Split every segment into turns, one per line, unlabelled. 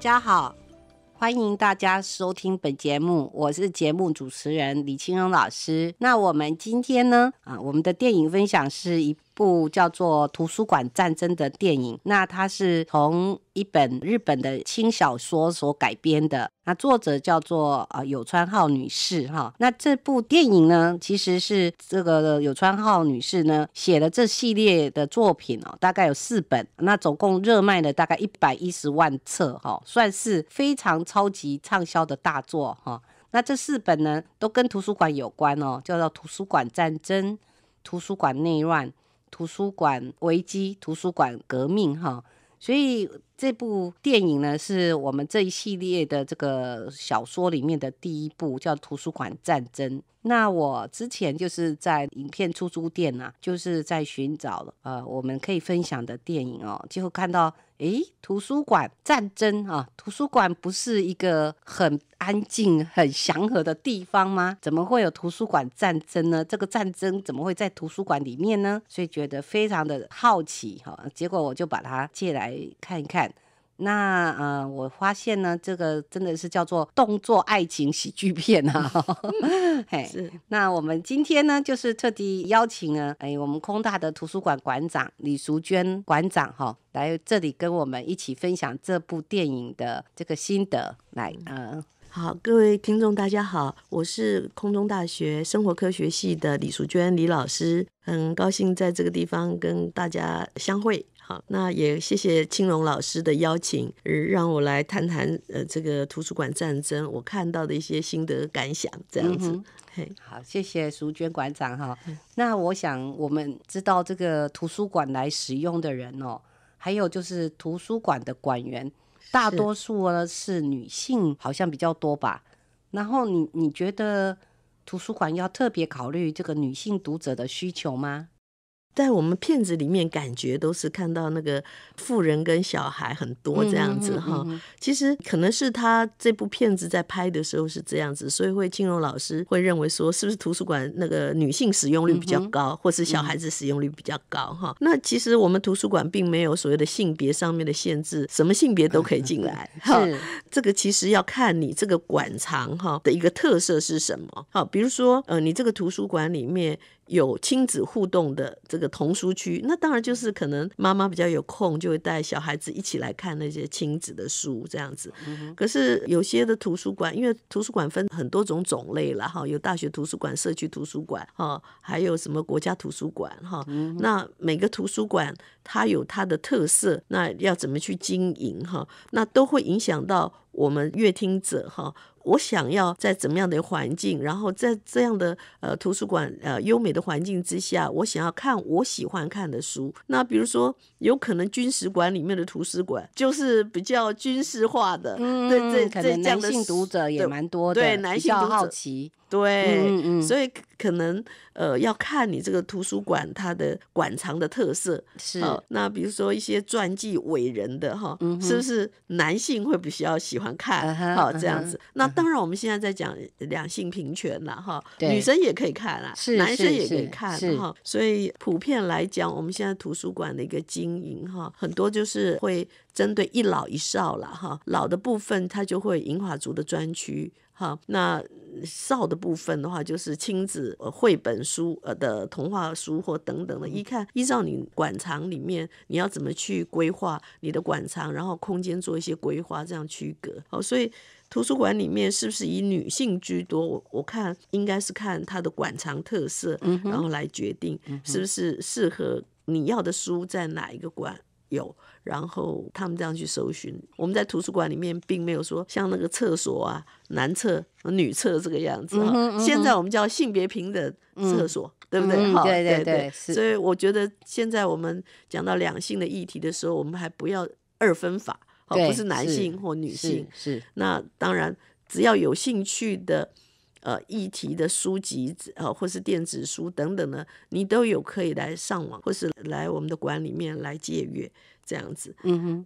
大家好，欢迎大家收听本节目，我是节目主持人李青荣老师。那我们今天呢，啊，我们的电影分享是一。部叫做《图书馆战争》的电影，那它是从一本日本的轻小说所改编的，那作者叫做啊有川浩女士哈。那这部电影呢，其实是这个有川浩女士呢写了这系列的作品哦，大概有四本，那总共热卖了大概一百一十万册哈，算是非常超级畅销的大作哈。那这四本呢，都跟图书馆有关哦，叫做《图书馆战争》《图书馆内乱》。图书馆危机，图书馆革命，哈，所以这部电影呢，是我们这一系列的这个小说里面的第一部，叫《图书馆战争》。那我之前就是在影片出租店啊，就是在寻找呃，我们可以分享的电影哦，就看到。哎，图书馆战争啊！图书馆不是一个很安静、很祥和的地方吗？怎么会有图书馆战争呢？这个战争怎么会在图书馆里面呢？所以觉得非常的好奇哈。结果我就把它借来看一看。那呃，我发现呢，这个真的是叫做动作爱情喜剧片啊。是。那我们今天呢，就是特地邀请呢，哎，我们空大的图书馆馆长李淑娟馆长哈，来这里跟我们一起分享这部电影的这个心得。来，嗯，好，各位听众大家好，我是空中大学生活科学系的李淑
娟李老师，很高兴在这个地方跟大家相会。好，那也谢谢青龙老师的邀请，让我来谈谈呃这个图书馆战争
我看到的一些心得感想这样子。好，谢谢淑娟馆长哈。那我想我们知道这个图书馆来使用的人哦，还有就是图书馆的馆员，大多数呢是女性，好像比较多吧。然后你你觉得图书馆要特别考虑这个女性读者的需求吗？在我们片子里面，感觉都是看到那个
富人跟小孩很多这样子哈。其实可能是他这部片子在拍的时候是这样子，所以会金融老师会认为说，是不是图书馆那个女性使用率比较高，或是小孩子使用率比较高哈？那其实我们图书馆并没有所谓的性别上面的限制，什么性别都可以进来 哈。这个其实要看你这个馆藏哈的一个特色是什么。好，比如说呃，你这个图书馆里面。有亲子互动的这个童书区，那当然就是可能妈妈比较有空，就会带小孩子一起来看那些亲子的书这样子。可是有些的图书馆，因为图书馆分很多种种类了哈，有大学图书馆、社区图书馆哈，还有什么国家图书馆哈。那每个图书馆它有它的特色，那要怎么去经营哈，那都会影响到我们乐听者哈。我想要在怎么样的环境，然后在这样的呃图书馆呃优美的环境之下，我想要看我喜欢看的书。那比如说，有可能军事馆里面的图书馆就是比较军事化的，对对对，这样的性读者也蛮多的，对男性读者好奇。对，嗯嗯，所以可能呃要看你这个图书馆它的馆藏的特色，是。那比如说一些传记伟人的哈，是不是男性会比较喜欢看？哈，这样子。那当然我们现在在讲两性平权了哈，女生也可以看了，男生也可以看哈。所以普遍来讲，我们现在图书馆的一个经营哈，很多就是会针对一老一少了哈，老的部分它就会银华族的专区。好，那少的部分的话，就是亲子绘本书呃的童话书或等等的，一看依照你馆藏里面，你要怎么去规划你的馆藏，然后空间做一些规划，这样区隔。好，所以图书馆里面是不是以女性居多？我看应该是看它的馆藏特色，然后来决定是不是适合你要的书在哪一个馆。有，然后他们这样去搜寻。我们在图书馆里面，并没有说像那个厕所啊，男厕、女厕这个样子啊。现在我们叫性别平等厕所，对不对？对对对。所以我觉得现在我们讲到两性的议题的时候，我们还不要二分法，不是男性或女性。是。那当然，只要有兴趣的。呃，议题的书籍，呃，或是电子书等等的，你都有可以来上网，或是来我们的馆里面来借阅这样子。嗯哼。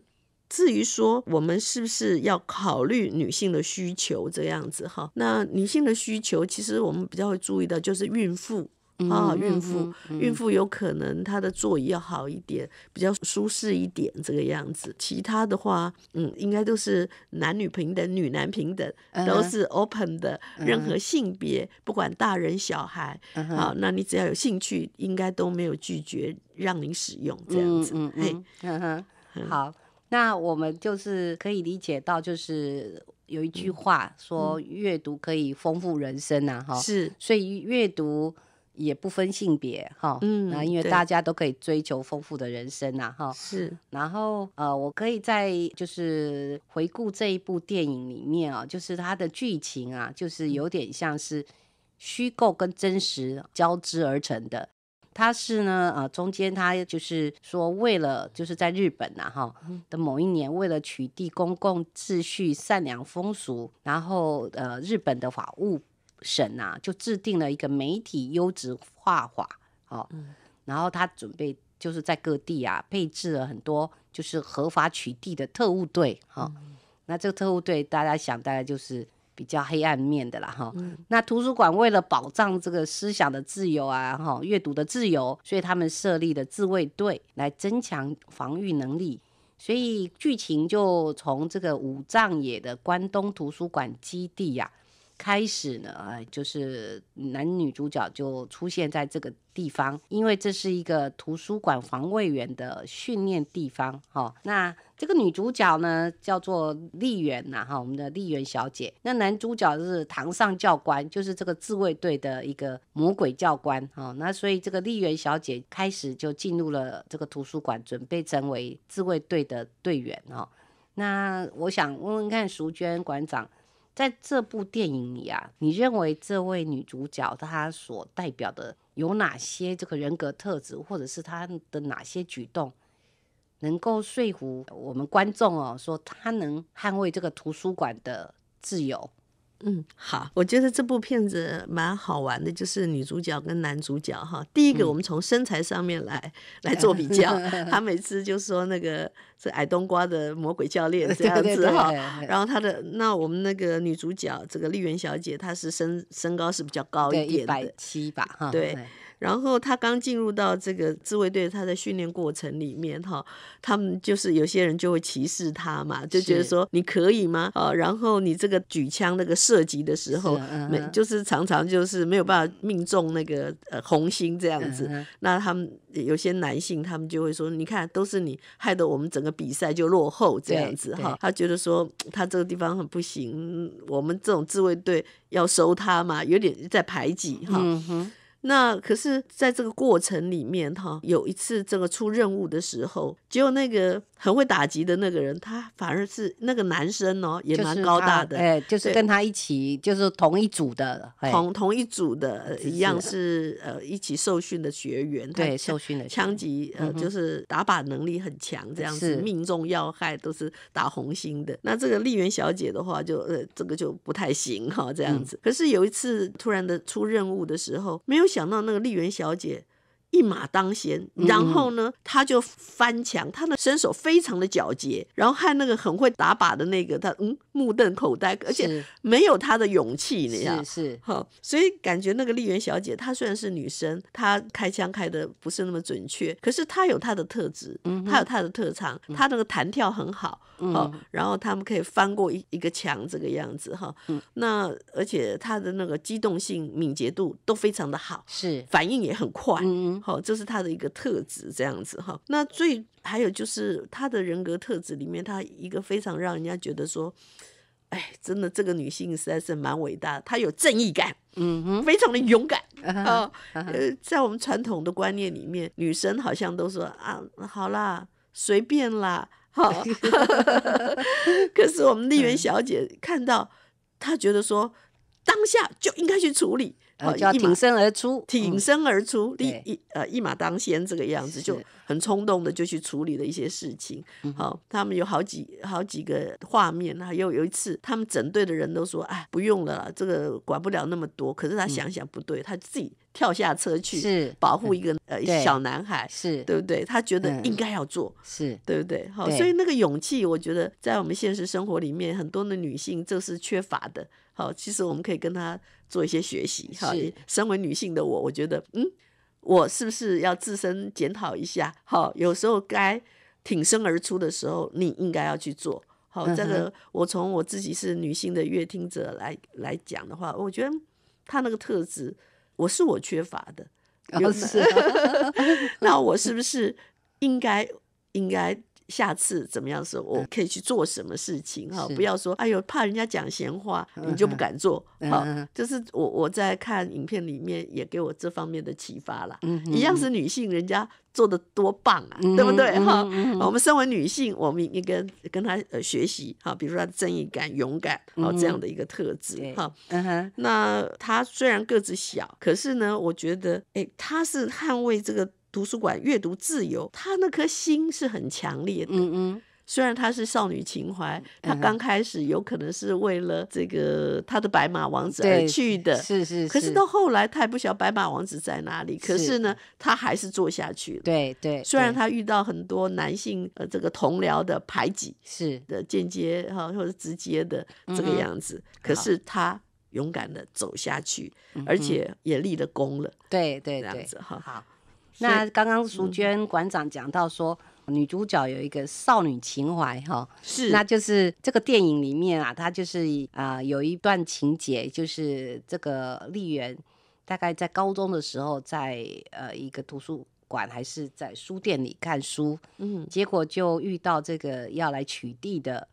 至于说我们是不是要考虑女性的需求这样子哈？那女性的需求，其实我们比较会注意的就是孕妇。啊，孕妇，孕妇有可能她的座椅要好一点，比较舒适一点，这个样子。其他的话，嗯，应该都是男女平等，女男平等，都是 open 的，任何性别，不管大人小孩，好，那你只要有
兴趣，应该都没有拒绝让您使用这样子。嗯嗯好，那我们就是可以理解到，就是有一句话说，阅读可以丰富人生啊，哈。是，所以阅读。也不分性别，哈，嗯，那因为大家都可以追求丰富的人生啊，哈，是，然后呃，我可以在就是回顾这一部电影里面啊，就是它的剧情啊，就是有点像是虚构跟真实交织而成的。它是呢，呃，中间它就是说为了就是在日本呐，哈的某一年为了取缔公共秩序、善良风俗，然后呃，日本的法务。省啊，就制定了一个媒体优质化法，好，然后他准备就是在各地啊配置了很多就是合法取缔的特务队，好，那这个特务队大家想，大概就是比较黑暗面的啦，哈。那图书馆为了保障这个思想的自由啊，哈，阅读的自由，所以他们设立了自卫队来增强防御能力，所以剧情就从这个五藏野的关东图书馆基地呀。开始呢，就是男女主角就出现在这个地方，因为这是一个图书馆防卫员的训练地方，哈。那这个女主角呢叫做丽媛呐，哈，我们的丽媛小姐。那男主角是堂上教官，就是这个自卫队的一个魔鬼教官，哈。那所以这个丽媛小姐开始就进入了这个图书馆，准备成为自卫队的队员，哈。那我想问问看，淑娟馆长。在这部电影里啊，你认为这位女主角她所代表的有哪些这个人格特质，或者是她的哪些举动，能够说服我们观众哦，说她能捍卫这个图书馆的自由？
嗯，好，我觉得这部片子蛮好玩的，就是女主角跟男主角哈，第一个我们从身材上面来来做比较，他每次就说那个是矮冬瓜的魔鬼教练 这样子哈，然后他的那我们那个女主角这个丽媛小姐她是身身高是比较高一点的，一百七吧哈，对。然后他刚进入到这个自卫队，他的训练过程里面哈，他们就是有些人就会歧视他嘛，就觉得说你可以吗？哦，然后你这个举枪那个射击的时候，没就是常常就是没有办法命中那个红心这样子。那他们有些男性，他们就会说，你看都是你害得我们整个比赛就落后这样子哈。他觉得说他这个地方很不行，我们这种自卫队要收他嘛，有点在排挤哈。那可是，在这个过程里面，哈，有一次，这个出任务的时候，就那个。很会打击的那个人，他反而是那个男生哦，也蛮高大的，哎，就是跟他
一起，就是同一组的，同
同一组的一样是呃一起受训的学员，对，受训的枪击，呃就是打靶能力很强，这样子命中要害都是打红星的。那这个丽媛小姐的话，就呃这个就不太行哈，这样子。可是有一次突然的出任务的时候，没有想到那个丽媛小姐。一马当先，然后呢，他就翻墙，他的身手非常的矫捷，然后和那个很会打靶的那个，他嗯目瞪口呆，而且没有他的勇气那样，是哈，所以感觉那个丽媛小姐，她虽然是女生，她开枪开的不是那么准确，可是她有她的特质，她有她的特长，她那个弹跳很好。哦，然后他们可以翻过一一个墙，这个样子哈。嗯，那而且他的那个机动性、敏捷度都非常的好，是反应也很快。嗯好，这是他的一个特质，这样子哈。那最还有就是他的人格特质里面，他一个非常让人家觉得说，哎，真的这个女性实在是蛮伟大的，她有正义感，嗯，非常的勇敢啊。呃，在我们传统的观念里面，女生好像都说啊，好啦，随便啦。好，可是我们丽媛小姐看到，她觉得说，当下就应该去处理。呃、叫挺身而出，挺身而出，立一呃一马当先这个样子，就很冲动的就去处理了一些事情。好，他们有好几好几个画面还有有一次他们整队的人都说，哎，不用了，这个管不了那么多。可是他想想不对，他自己跳下车去保护一个呃小男孩，是对不对？他觉得应该要做，是对不对？好，所以那个勇气，我觉得在我们现实生活里面，很多的女性这是缺乏的。好，其实我们可以跟她做一些学习。哈。身为女性的我，我觉得，嗯，我是不是要自身检讨一下？好，有时候该挺身而出的时候，你应该要去做。好，这个我从我自己是女性的乐听者来来讲的话，我觉得她那个特质，我是我缺乏的。不是，那我是不是应该应该？下次怎么样时候，我可以去做什么事情哈？不要说哎呦，怕人家讲闲话，你就不敢做。好，就是我我在看影片里面也给我这方面的启发了。嗯一样是女性，人家做的多棒啊，对不对哈？我们身为女性，我们应该跟她呃学习哈。比如说她的正义感、勇敢，好这样的一个特质哈。嗯哼。那她虽然个子小，可是呢，我觉得哎，她是捍卫这个。图书馆阅读自由，她那颗心是很强烈的。嗯嗯，虽然她是少女情怀，她刚开始有可能是为了这个她的白马王子而去的。是是是。可是到后来她也不晓白马王子在哪里，可是呢，她还是做下去。对对。虽然她遇到很多男性呃这个同僚的排挤，是的，间接哈或者直接的这个样子，可是她勇敢的走下去，而且也立了功了。
对对，这样子哈。好。那刚刚淑娟馆长讲到说，女主角有一个少女情怀哈，是，那就是这个电影里面啊，她就是啊，有一段情节，就是这个丽媛大概在高中的时候，在呃一个图书馆还是在书店里看书，嗯，结果就遇到这个要来取缔的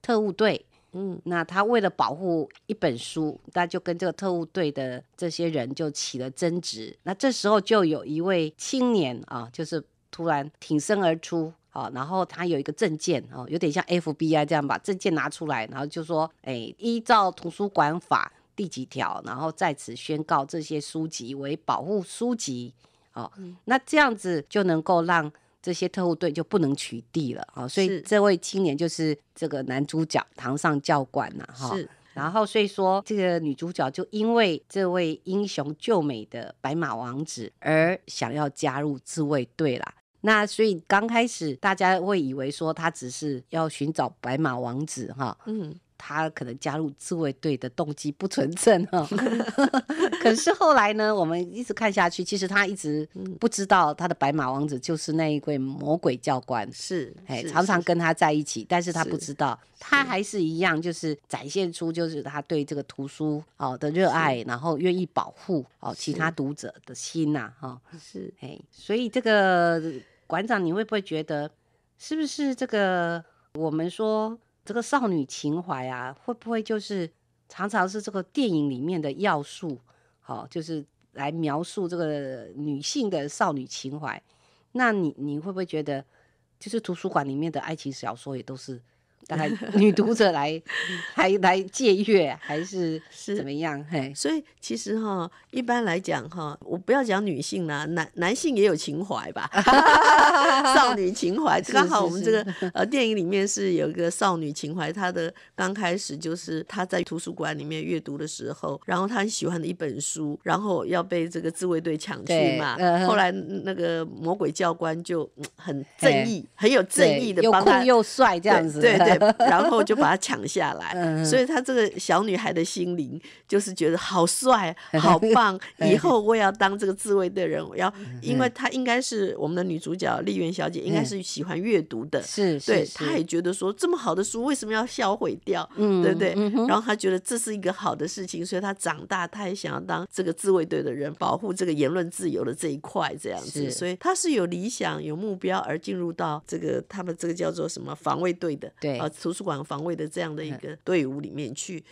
特务队。嗯，那他为了保护一本书，他就跟这个特务队的这些人就起了争执。那这时候就有一位青年啊，就是突然挺身而出哦，然后他有一个证件哦，有点像 FBI 这样，把证件拿出来，然后就说：“哎，依照图书馆法第几条，然后在此宣告这些书籍为保护书籍。”哦，那这样子就能够让。这些特务队就不能取缔了啊，所以这位青年就是这个男主角堂上教官了哈。是，然后所以说这个女主角就因为这位英雄救美的白马王子而想要加入自卫队啦。那所以刚开始大家会以为说他只是要寻找白马王子哈。嗯。他可能加入自卫队的动机不纯正哈，可是后来呢，我们一直看下去，其实他一直不知道他的白马王子就是那一位魔鬼教官，是哎，常常跟他在一起，但是他不知道，他还是一样，就是展现出就是他对这个图书哦的热爱，然后愿意保护哦其他读者的心呐哈，是哎，所以这个馆长你会不会觉得是不是这个我们说？这个少女情怀啊，会不会就是常常是这个电影里面的要素？好，就是来描述这个女性的少女情怀。那你你会不会觉得，就是图书馆里面的爱情小说也都是？来女读者来，来 来借阅还是
是怎么样？嘿，所以其实哈，一般来讲哈，我不要讲女性啦，男男性也有情怀吧？少女情怀，刚好我们这个呃电影里面是有一个少女情怀，她的刚开始就是她在图书馆里面阅读的时候，然后她很喜欢的一本书，然后要被这个自卫队抢去嘛。后来那个魔鬼教官就很正义，很有正义的，又酷又帅这样子，对对。然后就把它抢下来，所以她这个小女孩的心灵就是觉得好帅、好 棒，以后我也要当这个自卫队的人。我要，因为她应该是我们的女主角丽媛小姐，应该是喜欢阅读的，是，对，她也觉得说这么好的书为什么要销毁掉，对不对？然后她觉得这是一个好的事情，所以她长大，她也想要当这个自卫队的人，保护这个言论自由的这一块，这样子。所以她是有理想、有目标而进入到这个他们这个叫做什么防卫队的，对。图书馆防卫的这样的一个队伍里面去，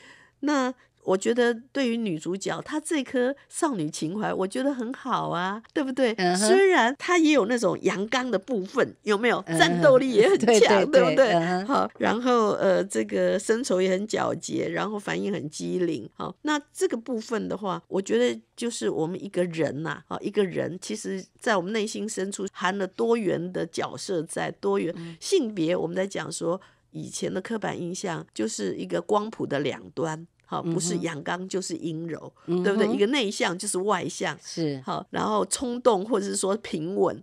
那我觉得对于女主角，她这颗少女情怀，我觉得很好啊，对不对？虽然她也有那种阳刚的部分，有没有？战斗力也很强，对不对？好，然后呃，这个深仇也很皎洁，然后反应很机灵，好，那这个部分的话，我觉得就是我们一个人呐，啊，一个人，其实，在我们内心深处含了多元的角色，在多元性别，我们在讲说。以前的刻板印象就是一个光谱的两端，好，不是阳刚就是阴柔，对不对？一个内向就是外向，是好，然后冲动或者是说平稳，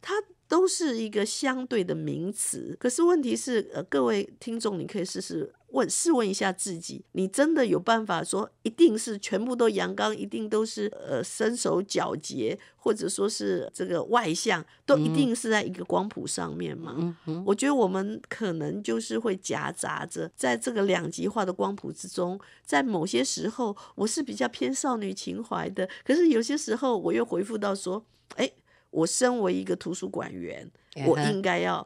它都是一个相对的名词。可是问题是，呃，各位听众，你可以试试。问试问一下自己，你真的有办法说一定是全部都阳刚，一定都是呃身手矫捷，或者说是这个外向，都一定是在一个光谱上面吗？我觉得我们可能就是会夹杂着在这个两极化的光谱之中，在某些时候我是比较偏少女情怀的，可是有些时候我又回复到说，哎，我身为一个图书馆员，我应该要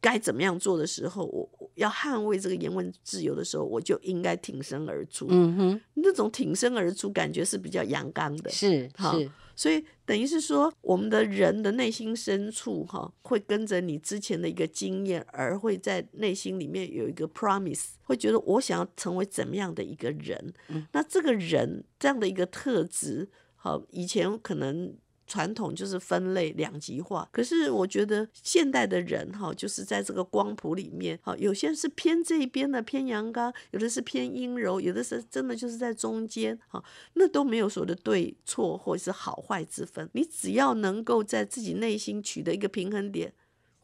该怎么样做的时候，我。要捍卫这个言论自由的时候，我就应该挺身而出。嗯哼，那种挺身而出感觉是比较阳刚的，是哈。所以等于是说，我们的人的内心深处哈，会跟着你之前的一个经验，而会在内心里面有一个 promise，会觉得我想要成为怎么样的一个人。那这个人这样的一个特质，哈，以前可能。传统就是分类两极化，可是我觉得现代的人哈，就是在这个光谱里面，哈，有些是偏这一边的偏阳刚，有的是偏阴柔，有的是真的就是在中间哈，那都没有所谓的对错或者是好坏之分。你只要能够在自己内心取得一个平衡点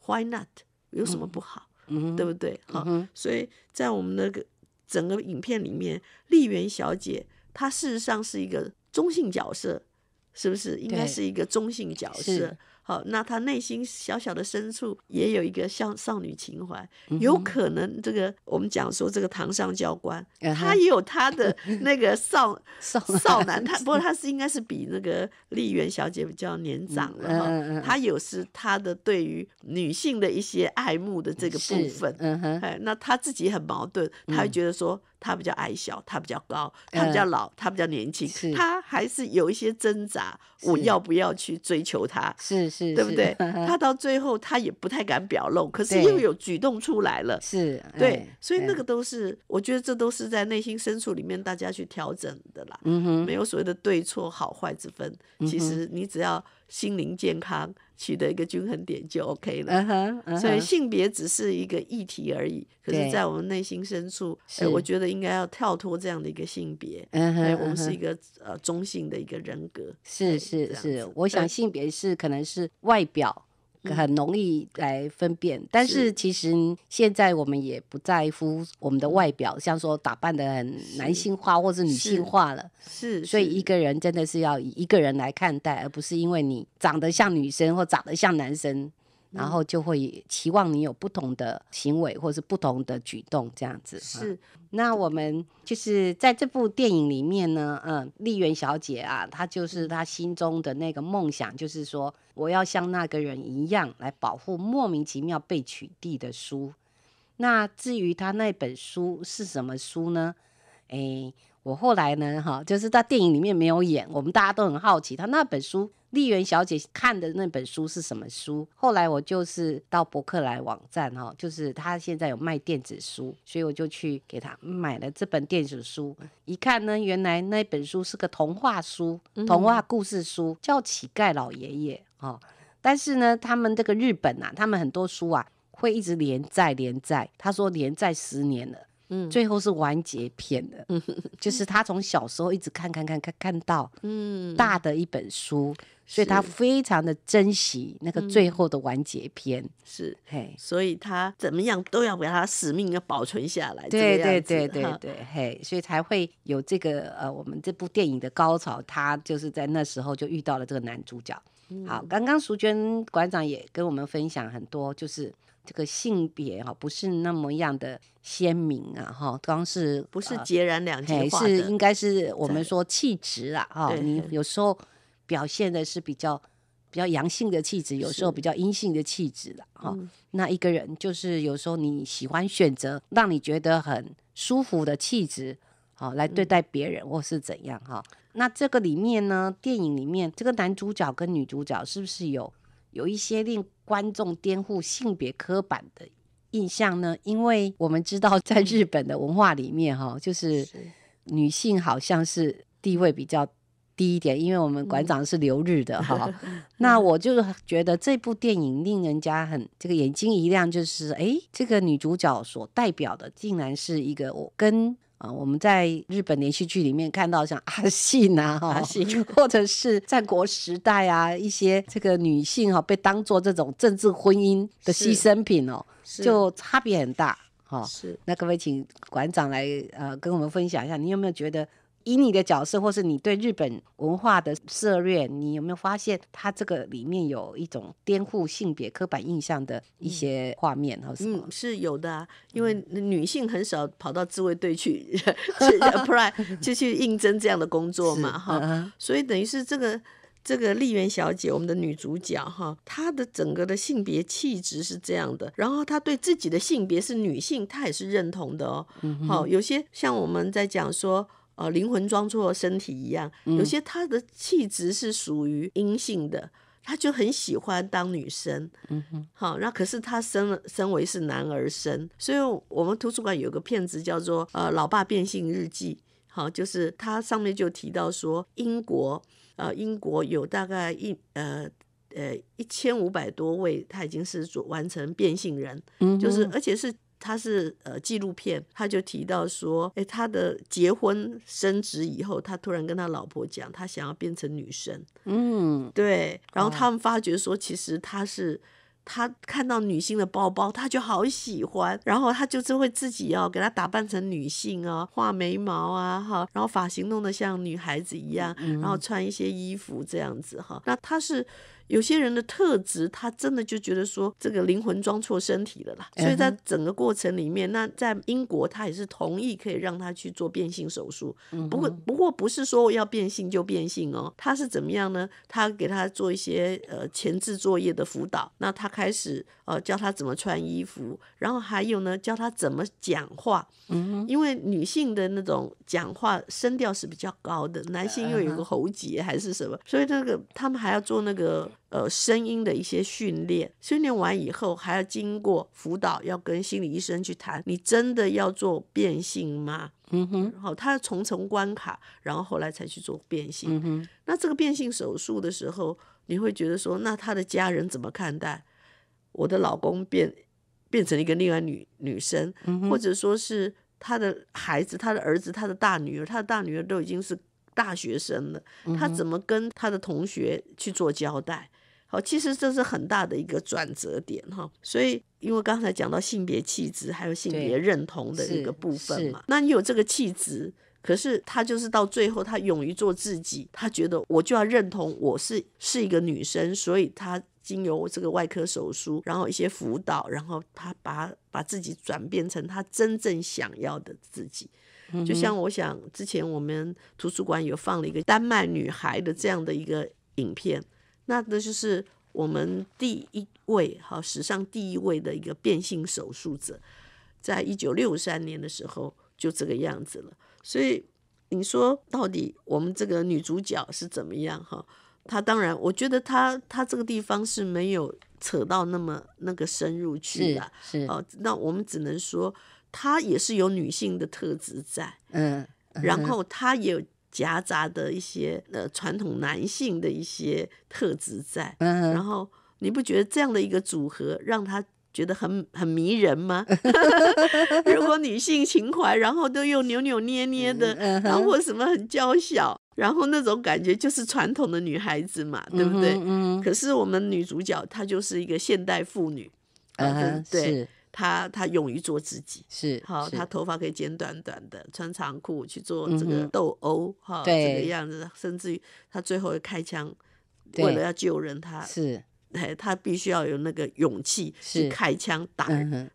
，Why not？有什么不好？嗯，对不对？哈，所以在我们那个整个影片里面，丽媛小姐她事实上是一个中性角色。是不是应该是一个中性角色？好，那他内心小小的深处也有一个像少女情怀，有可能这个我们讲说这个堂上教官，他也有他的 那个少 少少男，他 不过他是应该是比那个丽媛小姐比较年长了哈，他有是他的对于女性的一些爱慕的这个部分，哎，那他自己很矛盾，他觉得说。他比较矮小，他比较高，他比较老，他比较年轻，他还是有一些挣扎。我要不要去追求他？是是，对不对？他到最后他也不太敢表露，可是又有举动出来了。是
对，所以那个
都是，我觉得这都是在内心深处里面大家去调整的啦。嗯没有所谓的对错好坏之分。其实你只要心灵健康。取得一个均衡点就 OK 了，所以性别只是一个议题而已。可是，在我们内心深处，我觉得应该要跳脱这样的一个性别。嗯哼，我们是一个呃中性的一个人格。是是是，我想性
别是可能是外表。很容易来分辨，但是其实现在我们也不在乎我们的外表，像说打扮的很男性化或是女性化了。是，所以一个人真的是要以一个人来看待，而不是因为你长得像女生或长得像男生。然后就会期望你有不同的行为，或是不同的举动，这样子。是，那我们就是在这部电影里面呢，嗯，丽媛小姐啊，她就是她心中的那个梦想，就是说我要像那个人一样来保护莫名其妙被取缔的书。那至于她那本书是什么书呢？诶，我后来呢，哈，就是在电影里面没有演，我们大家都很好奇，他那本书丽媛小姐看的那本书是什么书？后来我就是到博客来网站，哈，就是他现在有卖电子书，所以我就去给他买了这本电子书。一看呢，原来那本书是个童话书，童话故事书，叫《乞丐老爷爷》哦。但是呢，他们这个日本啊，他们很多书啊会一直连载，连载。他说连载十年了。最后是完结篇的，就是他从小时候一直看看看看看到大的一本书，所以他非常的珍惜那个最后的完结篇，是嘿，所以他怎么样都要把他使命要保存下来，对对对对对，嘿，所以才会有这个呃我们这部电影的高潮，他就是在那时候就遇到了这个男主角。好，刚刚淑娟馆长也跟我们分享很多，就是这个性别哈，不是那么样的鲜明啊，哈，刚是不是截然两极，是应该是我们说气质啦，哈，你有时候表现的是比较比较阳性的气质，有时候比较阴性的气质啦。哈，那一个人就是有时候你喜欢选择让你觉得很舒服的气质。好，来对待别人或是怎样哈？那这个里面呢，电影里面这个男主角跟女主角是不是有有一些令观众颠覆性别刻板的印象呢？因为我们知道在日本的文化里面哈，就是女性好像是地位比较低一点。因为我们馆长是留日的哈，那我就觉得这部电影令人家很这个眼睛一亮，就是哎，这个女主角所代表的竟然是一个我跟。啊，我们在日本连续剧里面看到像阿信啊，或者是战国时代啊，一些这个女性哈，被当做这种政治婚姻的牺牲品哦，就差别很大哈。是，那各位请馆长来呃，跟我们分享一下，你有没有觉得？以你的角色，或是你对日本文化的涉略，你有没有发现它这个里面有一种颠覆性别刻板印象的一些画面？哈，嗯，是有的啊，因为女性很少跑到自卫队去去 a 就去
应征这样的工作嘛，哈，所以等于是这个这个丽媛小姐，我们的女主角哈，她的整个的性别气质是这样的，然后她对自己的性别是女性，她也是认同的哦。好，有些像我们在讲说。呃，灵魂装作身体一样，有些他的气质是属于阴性的，他就很喜欢当女生。嗯哼，好，那可是他生了，身为是男儿身，所以我们图书馆有个片子叫做《呃老爸变性日记》。好，就是它上面就提到说，英国，呃，英国有大概一呃呃一千五百多位，他已经是做完成变性人，就是而且是。他是呃纪录片，他就提到说，哎，他的结婚升职以后，他突然跟他老婆讲，他想要变成女神，
嗯，
对，然后他们发觉说，其实他是他看到女性的包包，他就好喜欢，然后他就是会自己哦，给他打扮成女性啊，画眉毛啊，哈，然后发型弄得像女孩子一样，然后穿一些衣服这样子哈，那他是。有些人的特质，他真的就觉得说这个灵魂装错身体了啦，所以在整个过程里面，那在英国他也是同意可以让他去做变性手术，不过不过不是说要变性就变性哦，他是怎么样呢？他给他做一些呃前置作业的辅导，那他开始呃教他怎么穿衣服，然后还有呢教他怎么讲话，嗯，因为女性的那种讲话声调是比较高的，男性又有个喉结还是什么，所以那个他们还要做那个。呃，声音的一些训练，训练完以后还要经过辅导，要跟心理医生去谈。你真的要做变性吗？嗯哼。后他重重关卡，然后后来才去做变性。嗯哼。那这个变性手术的时候，你会觉得说，那他的家人怎么看待？我的老公变变成一个另外女女生，或者说是他的孩子，他的儿子，他的大女儿，他的大女儿都已经是大学生了，他怎么跟他的同学去做交代？好，其实这是很大的一个转折点哈。所以，因为刚才讲到性别气质，还有性别认同的一个部分嘛。那你有这个气质，可是他就是到最后，他勇于做自己，他觉得我就要认同我是是一个女生，所以他经由这个外科手术，然后一些辅导，然后他把把自己转变成他真正想要的自己。就像我想之前我们图书馆有放了一个丹麦女孩的这样的一个影片。那那就是我们第一位哈史上第一位的一个变性手术者，在一九六三年的时候就这个样子了。所以你说到底我们这个女主角是怎么样哈？她当然，我觉得她她这个地方是没有扯到那么那个深入去的，是哦。那我们只能说她也是有女性的特质在，
嗯，然后
她也。夹杂的一些呃传统男性的一些特质在，然后你不觉得这样的一个组合让他觉得很很迷人吗？如果女性情怀，然后都又扭扭捏捏的，然后什么很娇小，然后那种感觉就是传统的女孩子嘛，对不对？可是我们女主角她就是一个现代妇女，嗯、对。她她勇于做自己，是好，她头发可以剪短短的，穿长裤去做这个斗殴，哈，这个样子，甚至于她最后开枪，
为了要救人，她是
哎，她必须要有那个勇气去开枪打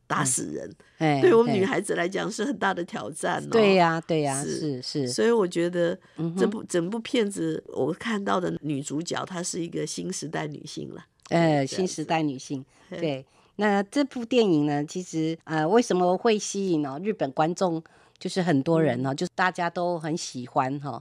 打死人，对我们女孩子来讲是很大的挑战哦。对呀，对呀，是是。所以我觉得这部整部片子我看到的女主角，她是一个新时代女性了，
哎，新时代女性，对。那这部电影呢，其实啊，为什么会吸引呢？日本观众就是很多人呢，就是大家都很喜欢哈，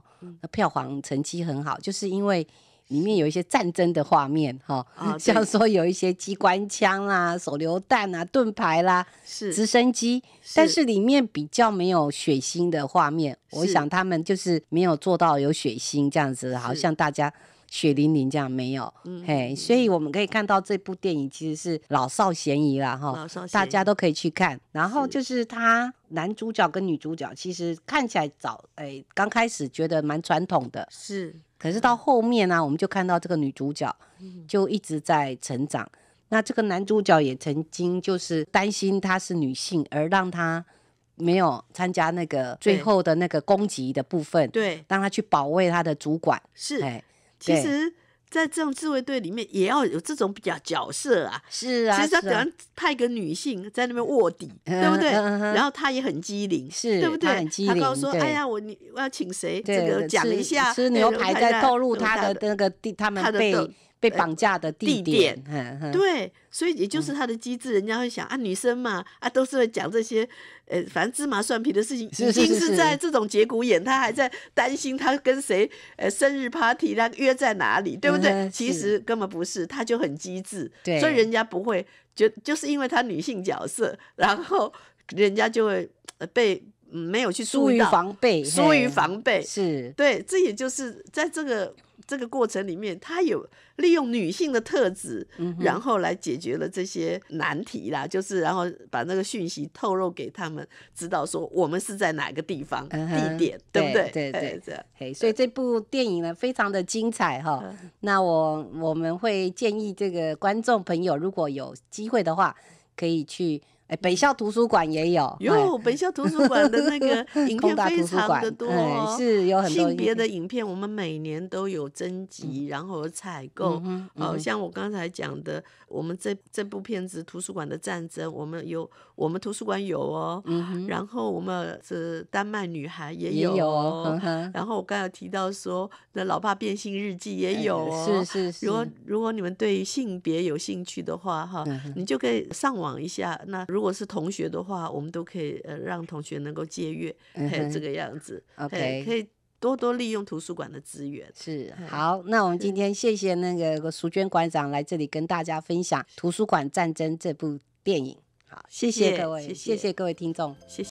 票房成绩很好，就是因为里面有一些战争的画面哈，像说有一些机关枪啊、手榴弹啊、盾牌啦、直升机，但是里面比较没有血腥的画面，我想他们就是没有做到有血腥这样子，好像大家。血淋淋这样没有，嘿，所以我们可以看到这部电影其实是老少咸宜啦，哈，大家都可以去看。然后就是他男主角跟女主角其实看起来早，哎，刚开始觉得蛮传统的，是。可是到后面呢，我们就看到这个女主角就一直在成长。那这个男主角也曾经就是担心她是女性而让她没有参加那个最后的那个攻击的部分，对，让她去保卫她的主管，是，哎。其实，
在这种自卫队里面，也要有这种比较角色啊。是啊，其实他可能派个女性在那边卧底，对不对？然后
她也很机灵，是，对不对？很机灵，他告诉说：“哎呀，
我你我要请谁？这个讲一下，牛排在透露他的
那个地，他们的。”被绑架的地点，
对，所以也就是他的机智，人家会想啊，女生嘛，啊，都是会讲这些，呃，反正芝麻蒜皮的事情，已经是在这种节骨眼，他还在担心他跟谁，呃，生日 party 他约在哪里，对不对？其实根本不是，他就很机智，所以人家不会就就是因为他女性角色，然后人家就会被没有去疏于防备，疏于防备，是对，这也就是在这个。这个过程里面，他有利用女性的特质，然后来解决了这些难题啦，就是然后把那个讯息透露给他们，知道说我们是在哪个地方、地点，对不对？对对
对。所以这部电影呢，非常的精彩哈。那我我们会建议这个观众朋友，如果有机会的话，可以去。哎，北校图书馆也有。有，北校图书馆的那个 影片非常的多，是有很多性的影
片。我们每年都有征集，然后有采购。哦，像我刚才讲的，我们这这部片子《图书馆的战争》，我们有，我们图书馆有哦。然后我们是丹麦女孩》也有。有。然后我刚才提到说，《那老爸变性日记》也有。是是是。如果如果你们对性别有兴趣的话，哈，你就可以上网一下那。如果是同学的话，我们都可以呃让同学能够借阅，有这个样子，o k 可以多多利用图书馆的资源。是好，
那我们今天谢谢那个淑娟馆长来这里跟大家分享《图书馆战争》这部电影。好，谢谢各位，谢谢各位听众，谢谢。